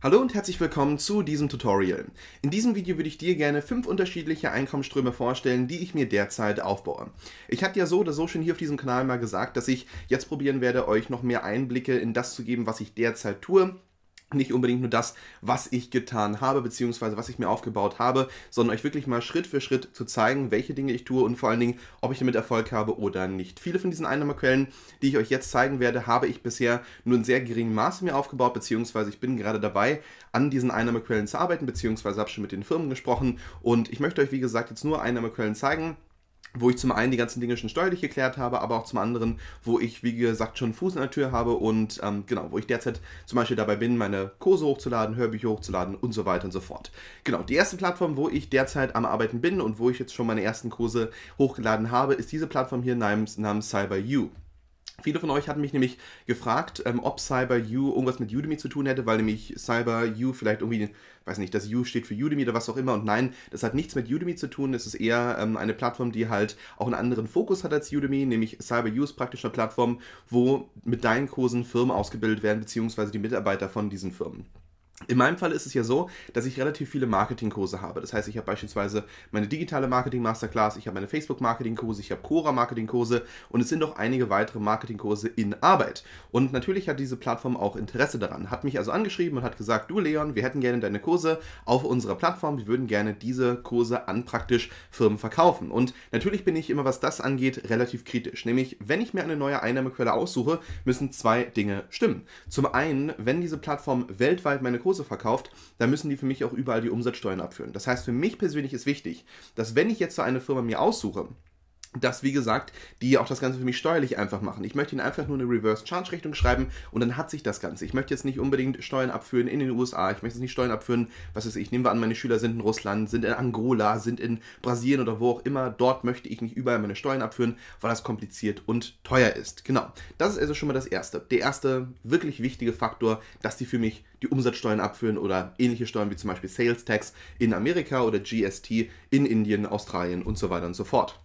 Hallo und herzlich willkommen zu diesem Tutorial. In diesem Video würde ich dir gerne fünf unterschiedliche Einkommensströme vorstellen, die ich mir derzeit aufbaue. Ich hatte ja so oder so schon hier auf diesem Kanal mal gesagt, dass ich jetzt probieren werde, euch noch mehr Einblicke in das zu geben, was ich derzeit tue nicht unbedingt nur das, was ich getan habe, beziehungsweise was ich mir aufgebaut habe, sondern euch wirklich mal Schritt für Schritt zu zeigen, welche Dinge ich tue und vor allen Dingen, ob ich damit Erfolg habe oder nicht. Viele von diesen Einnahmequellen, die ich euch jetzt zeigen werde, habe ich bisher nur in sehr geringem Maße mir aufgebaut, beziehungsweise ich bin gerade dabei, an diesen Einnahmequellen zu arbeiten, beziehungsweise habe schon mit den Firmen gesprochen und ich möchte euch, wie gesagt, jetzt nur Einnahmequellen zeigen, wo ich zum einen die ganzen Dinge schon steuerlich geklärt habe, aber auch zum anderen, wo ich, wie gesagt, schon Fuß in der Tür habe und ähm, genau, wo ich derzeit zum Beispiel dabei bin, meine Kurse hochzuladen, Hörbücher hochzuladen und so weiter und so fort. Genau, die erste Plattform, wo ich derzeit am Arbeiten bin und wo ich jetzt schon meine ersten Kurse hochgeladen habe, ist diese Plattform hier namens, namens CyberU. Viele von euch hatten mich nämlich gefragt, ähm, ob CyberU irgendwas mit Udemy zu tun hätte, weil nämlich CyberU vielleicht irgendwie, weiß nicht, das U steht für Udemy oder was auch immer. Und nein, das hat nichts mit Udemy zu tun. Es ist eher ähm, eine Plattform, die halt auch einen anderen Fokus hat als Udemy, nämlich CyberU ist praktisch eine Plattform, wo mit deinen Kursen Firmen ausgebildet werden, beziehungsweise die Mitarbeiter von diesen Firmen. In meinem Fall ist es ja so, dass ich relativ viele Marketingkurse habe. Das heißt, ich habe beispielsweise meine digitale Marketing Masterclass, ich habe meine Facebook Marketingkurse, ich habe Cora Marketingkurse und es sind auch einige weitere Marketingkurse in Arbeit. Und natürlich hat diese Plattform auch Interesse daran. Hat mich also angeschrieben und hat gesagt, du Leon, wir hätten gerne deine Kurse auf unserer Plattform, wir würden gerne diese Kurse an praktisch Firmen verkaufen. Und natürlich bin ich immer, was das angeht, relativ kritisch. Nämlich, wenn ich mir eine neue Einnahmequelle aussuche, müssen zwei Dinge stimmen. Zum einen, wenn diese Plattform weltweit meine Kurse Narkose verkauft, dann müssen die für mich auch überall die Umsatzsteuern abführen. Das heißt, für mich persönlich ist wichtig, dass wenn ich jetzt so eine Firma mir aussuche, dass, wie gesagt, die auch das Ganze für mich steuerlich einfach machen. Ich möchte ihnen einfach nur eine Reverse-Charge-Rechnung schreiben und dann hat sich das Ganze. Ich möchte jetzt nicht unbedingt Steuern abführen in den USA, ich möchte jetzt nicht Steuern abführen, was weiß ich, nehmen wir an, meine Schüler sind in Russland, sind in Angola, sind in Brasilien oder wo auch immer. Dort möchte ich nicht überall meine Steuern abführen, weil das kompliziert und teuer ist. Genau, das ist also schon mal das Erste. Der erste wirklich wichtige Faktor, dass die für mich die Umsatzsteuern abführen oder ähnliche Steuern wie zum Beispiel Sales Tax in Amerika oder GST in Indien, Australien und so weiter und so fort.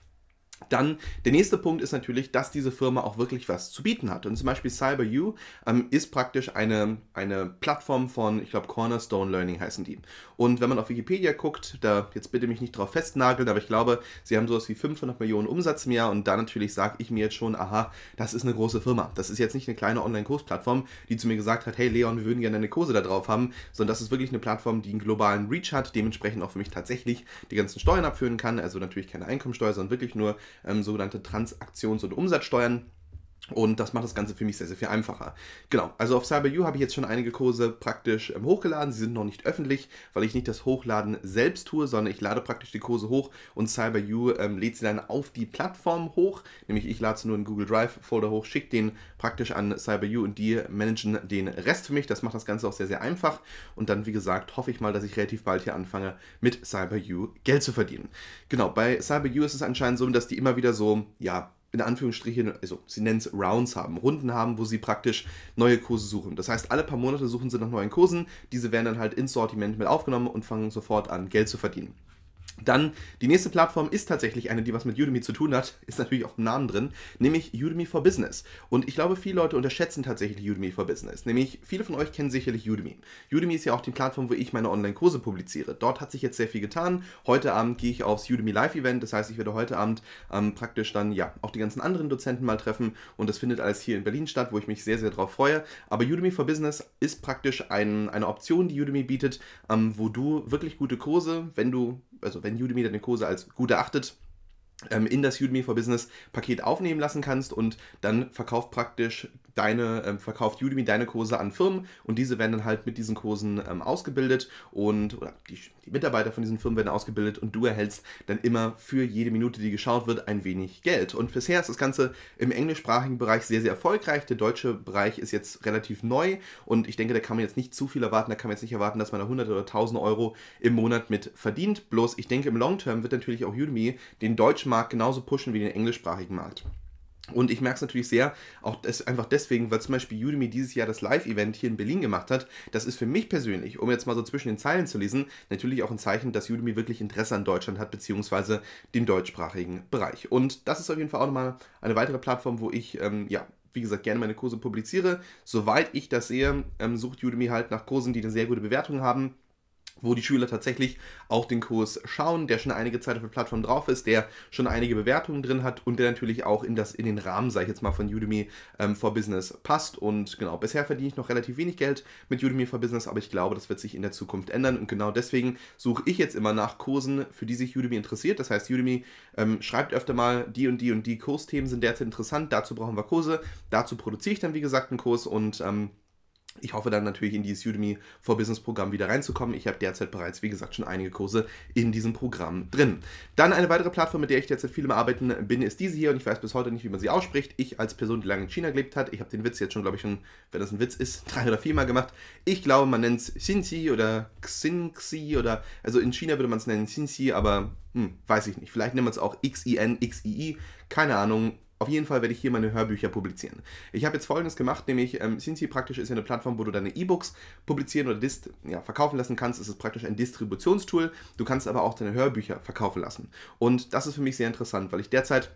Dann der nächste Punkt ist natürlich, dass diese Firma auch wirklich was zu bieten hat. Und zum Beispiel CyberU ähm, ist praktisch eine, eine Plattform von, ich glaube, Cornerstone Learning heißen die. Und wenn man auf Wikipedia guckt, da jetzt bitte mich nicht drauf festnageln, aber ich glaube, sie haben sowas wie 500 Millionen Umsatz mehr. und da natürlich sage ich mir jetzt schon, aha, das ist eine große Firma. Das ist jetzt nicht eine kleine Online-Kursplattform, die zu mir gesagt hat, hey Leon, wir würden gerne eine Kurse da drauf haben, sondern das ist wirklich eine Plattform, die einen globalen Reach hat, dementsprechend auch für mich tatsächlich die ganzen Steuern abführen kann, also natürlich keine Einkommensteuer, sondern wirklich nur ähm, sogenannte Transaktions- und Umsatzsteuern. Und das macht das Ganze für mich sehr, sehr viel einfacher. Genau, also auf CyberU habe ich jetzt schon einige Kurse praktisch ähm, hochgeladen. Sie sind noch nicht öffentlich, weil ich nicht das Hochladen selbst tue, sondern ich lade praktisch die Kurse hoch und CyberU ähm, lädt sie dann auf die Plattform hoch. Nämlich ich lade sie nur in Google Drive-Folder hoch, schicke den praktisch an CyberU und die managen den Rest für mich. Das macht das Ganze auch sehr, sehr einfach. Und dann, wie gesagt, hoffe ich mal, dass ich relativ bald hier anfange, mit CyberU Geld zu verdienen. Genau, bei CyberU ist es anscheinend so, dass die immer wieder so, ja, in Anführungsstrichen, also sie nennen es Rounds haben, Runden haben, wo sie praktisch neue Kurse suchen. Das heißt, alle paar Monate suchen sie nach neuen Kursen, diese werden dann halt ins Sortiment mit aufgenommen und fangen sofort an, Geld zu verdienen. Dann die nächste Plattform ist tatsächlich eine, die was mit Udemy zu tun hat, ist natürlich auch im Namen drin, nämlich Udemy for Business. Und ich glaube, viele Leute unterschätzen tatsächlich Udemy for Business. Nämlich viele von euch kennen sicherlich Udemy. Udemy ist ja auch die Plattform, wo ich meine Online-Kurse publiziere. Dort hat sich jetzt sehr viel getan. Heute Abend gehe ich aufs Udemy Live-Event, das heißt, ich werde heute Abend ähm, praktisch dann ja auch die ganzen anderen Dozenten mal treffen und das findet alles hier in Berlin statt, wo ich mich sehr, sehr drauf freue. Aber Udemy for Business ist praktisch ein, eine Option, die Udemy bietet, ähm, wo du wirklich gute Kurse, wenn du also wenn Udemy dann den Kurse als gut erachtet, ähm, in das Udemy for Business Paket aufnehmen lassen kannst und dann verkauft praktisch deine, ähm, verkauft Udemy deine Kurse an Firmen und diese werden dann halt mit diesen Kursen ähm, ausgebildet und oder die, die, Mitarbeiter von diesen Firmen werden ausgebildet und du erhältst dann immer für jede Minute, die geschaut wird, ein wenig Geld. Und bisher ist das Ganze im englischsprachigen Bereich sehr, sehr erfolgreich. Der deutsche Bereich ist jetzt relativ neu und ich denke, da kann man jetzt nicht zu viel erwarten. Da kann man jetzt nicht erwarten, dass man da 100 oder 1000 Euro im Monat mit verdient. Bloß ich denke, im Long Term wird natürlich auch Udemy den deutschen deutschen Markt genauso pushen wie den englischsprachigen Markt. Und ich merke es natürlich sehr, auch das einfach deswegen, weil zum Beispiel Udemy dieses Jahr das Live-Event hier in Berlin gemacht hat. Das ist für mich persönlich, um jetzt mal so zwischen den Zeilen zu lesen, natürlich auch ein Zeichen, dass Udemy wirklich Interesse an Deutschland hat, beziehungsweise dem deutschsprachigen Bereich. Und das ist auf jeden Fall auch nochmal eine weitere Plattform, wo ich, ähm, ja, wie gesagt, gerne meine Kurse publiziere. Soweit ich das sehe, ähm, sucht Udemy halt nach Kursen, die eine sehr gute Bewertung haben wo die Schüler tatsächlich auch den Kurs schauen, der schon einige Zeit auf der Plattform drauf ist, der schon einige Bewertungen drin hat und der natürlich auch in, das, in den Rahmen, sage ich jetzt mal, von Udemy ähm, for Business passt. Und genau, bisher verdiene ich noch relativ wenig Geld mit Udemy for Business, aber ich glaube, das wird sich in der Zukunft ändern. Und genau deswegen suche ich jetzt immer nach Kursen, für die sich Udemy interessiert. Das heißt, Udemy ähm, schreibt öfter mal, die und die und die Kursthemen sind derzeit interessant, dazu brauchen wir Kurse, dazu produziere ich dann, wie gesagt, einen Kurs und... Ähm, ich hoffe dann natürlich in dieses Udemy for Business Programm wieder reinzukommen. Ich habe derzeit bereits, wie gesagt, schon einige Kurse in diesem Programm drin. Dann eine weitere Plattform, mit der ich derzeit viel im Arbeiten bin, ist diese hier und ich weiß bis heute nicht, wie man sie ausspricht. Ich als Person, die lange in China gelebt hat, ich habe den Witz jetzt schon, glaube ich, schon, wenn das ein Witz ist, drei oder viermal gemacht. Ich glaube, man nennt es Xinxi oder Xinxi oder, also in China würde man es nennen Xinxi, aber hm, weiß ich nicht. Vielleicht nennt man es auch XIN, XII, keine Ahnung auf jeden Fall werde ich hier meine Hörbücher publizieren. Ich habe jetzt folgendes gemacht, nämlich ähm, Cincy praktisch ist ja eine Plattform, wo du deine E-Books publizieren oder dist ja, verkaufen lassen kannst. Es ist praktisch ein Distributionstool. Du kannst aber auch deine Hörbücher verkaufen lassen. Und das ist für mich sehr interessant, weil ich derzeit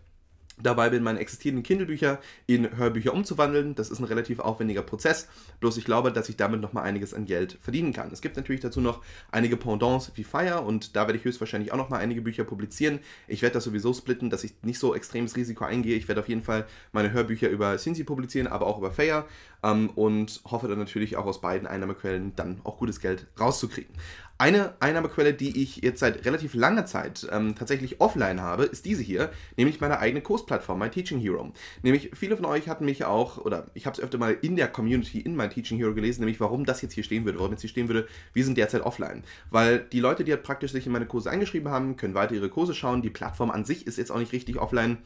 dabei bin, meine existierenden Kindle-Bücher in Hörbücher umzuwandeln. Das ist ein relativ aufwendiger Prozess, bloß ich glaube, dass ich damit nochmal einiges an Geld verdienen kann. Es gibt natürlich dazu noch einige Pendants wie Fire und da werde ich höchstwahrscheinlich auch nochmal einige Bücher publizieren. Ich werde das sowieso splitten, dass ich nicht so extremes Risiko eingehe. Ich werde auf jeden Fall meine Hörbücher über Cincy publizieren, aber auch über Fire ähm, und hoffe dann natürlich auch aus beiden Einnahmequellen dann auch gutes Geld rauszukriegen. Eine Einnahmequelle, die ich jetzt seit relativ langer Zeit ähm, tatsächlich offline habe, ist diese hier, nämlich meine eigene Kursplattform, mein Teaching Hero. Nämlich viele von euch hatten mich auch, oder ich habe es öfter mal in der Community in mein Teaching Hero gelesen, nämlich warum das jetzt hier stehen würde, warum jetzt hier stehen würde, wir sind derzeit offline. Weil die Leute, die halt praktisch sich in meine Kurse eingeschrieben haben, können weiter ihre Kurse schauen, die Plattform an sich ist jetzt auch nicht richtig offline.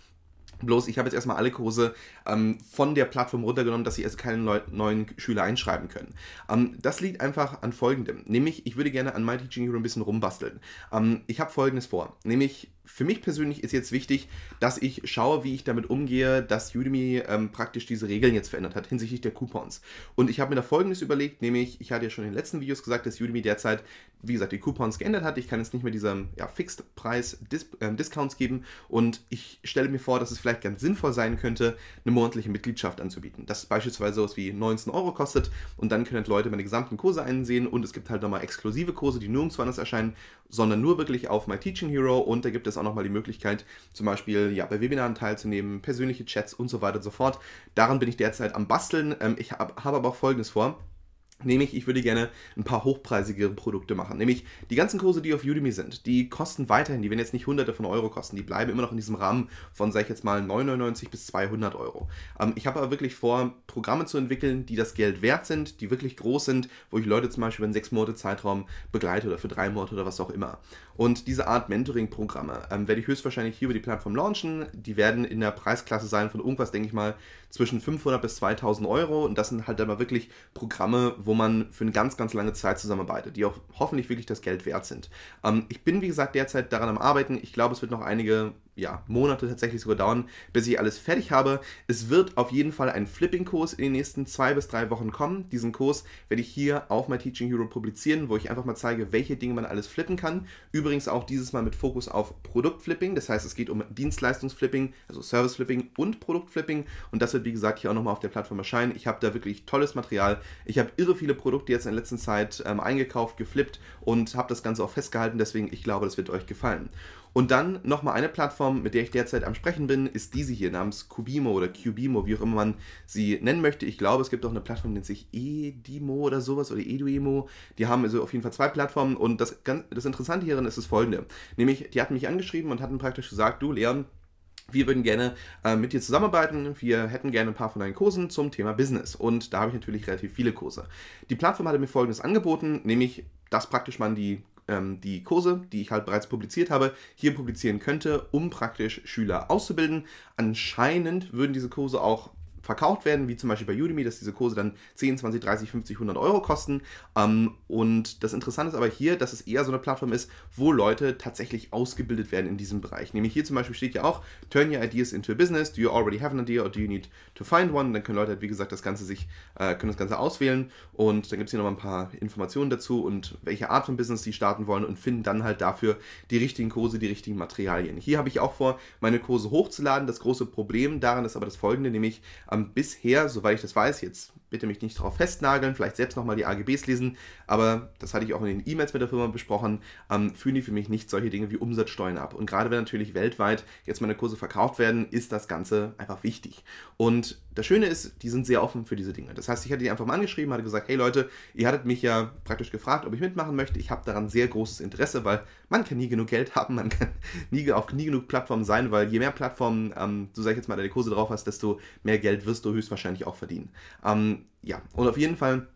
Bloß, ich habe jetzt erstmal alle Kurse ähm, von der Plattform runtergenommen, dass sie also keine Leu neuen Schüler einschreiben können. Ähm, das liegt einfach an folgendem. Nämlich, ich würde gerne an My Teaching Hero ein bisschen rumbasteln. Ähm, ich habe folgendes vor. Nämlich, für mich persönlich ist jetzt wichtig, dass ich schaue, wie ich damit umgehe, dass Udemy ähm, praktisch diese Regeln jetzt verändert hat hinsichtlich der Coupons. Und ich habe mir da folgendes überlegt, nämlich, ich hatte ja schon in den letzten Videos gesagt, dass Udemy derzeit, wie gesagt, die Coupons geändert hat. Ich kann jetzt nicht mehr diese ja, preis -Dis äh, Discounts geben und ich stelle mir vor, dass es vielleicht ganz sinnvoll sein könnte, eine monatliche Mitgliedschaft anzubieten. Das ist beispielsweise sowas wie 19 Euro kostet und dann können halt Leute meine gesamten Kurse einsehen und es gibt halt nochmal exklusive Kurse, die nirgendwo anders erscheinen, sondern nur wirklich auf My Teaching Hero und da gibt es es auch nochmal die Möglichkeit, zum Beispiel ja, bei Webinaren teilzunehmen, persönliche Chats und so weiter und so fort. Daran bin ich derzeit am Basteln. Ähm, ich habe hab aber auch Folgendes vor. Nämlich, ich würde gerne ein paar hochpreisigere Produkte machen. Nämlich die ganzen Kurse, die auf Udemy sind, die kosten weiterhin, die werden jetzt nicht hunderte von Euro kosten, die bleiben immer noch in diesem Rahmen von, sag ich jetzt mal, 999 bis 200 Euro. Ähm, ich habe aber wirklich vor, Programme zu entwickeln, die das Geld wert sind, die wirklich groß sind, wo ich Leute zum Beispiel über einen sechs Monate Zeitraum begleite oder für drei Monate oder was auch immer. Und diese Art Mentoring-Programme ähm, werde ich höchstwahrscheinlich hier über die Plattform launchen. Die werden in der Preisklasse sein von irgendwas, denke ich mal, zwischen 500 bis 2000 Euro. Und das sind halt dann mal wirklich Programme, wo wo man für eine ganz, ganz lange Zeit zusammenarbeitet, die auch hoffentlich wirklich das Geld wert sind. Ähm, ich bin, wie gesagt, derzeit daran am Arbeiten. Ich glaube, es wird noch einige ja, Monate tatsächlich sogar dauern, bis ich alles fertig habe. Es wird auf jeden Fall ein Flipping-Kurs in den nächsten zwei bis drei Wochen kommen. Diesen Kurs werde ich hier auf My Teaching Hero publizieren, wo ich einfach mal zeige, welche Dinge man alles flippen kann. Übrigens auch dieses Mal mit Fokus auf Produktflipping. Das heißt, es geht um Dienstleistungsflipping, also Serviceflipping und Produktflipping. Und das wird, wie gesagt, hier auch nochmal auf der Plattform erscheinen. Ich habe da wirklich tolles Material. Ich habe irre viele Produkte jetzt in der letzten Zeit ähm, eingekauft, geflippt und habe das Ganze auch festgehalten. Deswegen, ich glaube, das wird euch gefallen. Und dann nochmal eine Plattform, mit der ich derzeit am Sprechen bin, ist diese hier namens Cubimo oder Cubimo, wie auch immer man sie nennen möchte. Ich glaube, es gibt auch eine Plattform, die nennt sich Edimo oder sowas oder Eduemo. Die haben also auf jeden Fall zwei Plattformen und das, das Interessante hierin ist das folgende. Nämlich, die hatten mich angeschrieben und hatten praktisch gesagt, du Leon, wir würden gerne äh, mit dir zusammenarbeiten. Wir hätten gerne ein paar von deinen Kursen zum Thema Business. Und da habe ich natürlich relativ viele Kurse. Die Plattform hatte mir folgendes angeboten, nämlich dass praktisch man die ähm, die Kurse, die ich halt bereits publiziert habe, hier publizieren könnte, um praktisch Schüler auszubilden. Anscheinend würden diese Kurse auch verkauft werden, wie zum Beispiel bei Udemy, dass diese Kurse dann 10, 20, 30, 50, 100 Euro kosten. Ähm, und das Interessante ist aber hier, dass es eher so eine Plattform ist, wo Leute tatsächlich ausgebildet werden in diesem Bereich. Nämlich hier zum Beispiel steht ja auch, turn your ideas into a business, do you already have an idea or do you need to find one? dann können Leute halt, wie gesagt, das Ganze sich, äh, können das Ganze auswählen und dann gibt es hier nochmal ein paar Informationen dazu und welche Art von Business sie starten wollen und finden dann halt dafür die richtigen Kurse, die richtigen Materialien. Hier habe ich auch vor, meine Kurse hochzuladen. Das große Problem daran ist aber das folgende, nämlich ähm, bisher, soweit ich das weiß, jetzt bitte mich nicht darauf festnageln, vielleicht selbst nochmal die AGBs lesen, aber das hatte ich auch in den E-Mails mit der Firma besprochen, ähm, führen die für mich nicht solche Dinge wie Umsatzsteuern ab. Und gerade wenn natürlich weltweit jetzt meine Kurse verkauft werden, ist das Ganze einfach wichtig. Und das Schöne ist, die sind sehr offen für diese Dinge. Das heißt, ich hatte die einfach mal angeschrieben, hatte gesagt, hey Leute, ihr hattet mich ja praktisch gefragt, ob ich mitmachen möchte. Ich habe daran sehr großes Interesse, weil man kann nie genug Geld haben, man kann nie auf nie genug Plattformen sein, weil je mehr Plattformen, ähm, du sag ich jetzt mal, deine Kurse drauf hast, desto mehr Geld wirst du höchstwahrscheinlich auch verdienen. Ähm, ja, und auf jeden Fall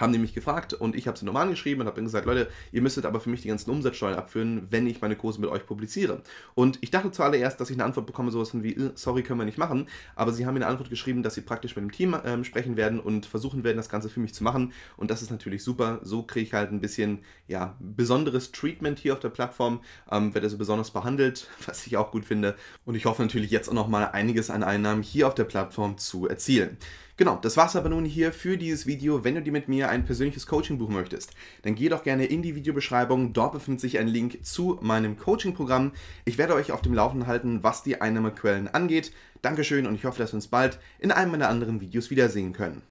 haben die mich gefragt und ich habe sie nochmal angeschrieben und habe ihnen gesagt, Leute, ihr müsstet aber für mich die ganzen Umsatzsteuern abführen, wenn ich meine Kurse mit euch publiziere. Und ich dachte zuallererst, dass ich eine Antwort bekomme, sowas wie, äh, sorry, können wir nicht machen, aber sie haben mir eine Antwort geschrieben, dass sie praktisch mit dem Team äh, sprechen werden und versuchen werden, das Ganze für mich zu machen und das ist natürlich super, so kriege ich halt ein bisschen, ja, besonderes Treatment hier auf der Plattform, ähm, werde so also besonders behandelt, was ich auch gut finde und ich hoffe natürlich jetzt auch nochmal einiges an Einnahmen hier auf der Plattform zu erzielen. Genau, das war es aber nun hier für dieses Video. Wenn du dir mit mir mir ein persönliches coaching buchen möchtest, dann geh doch gerne in die Videobeschreibung. Dort befindet sich ein Link zu meinem Coaching-Programm. Ich werde euch auf dem Laufenden halten, was die Einnahmequellen angeht. Dankeschön und ich hoffe, dass wir uns bald in einem meiner anderen Videos wiedersehen können.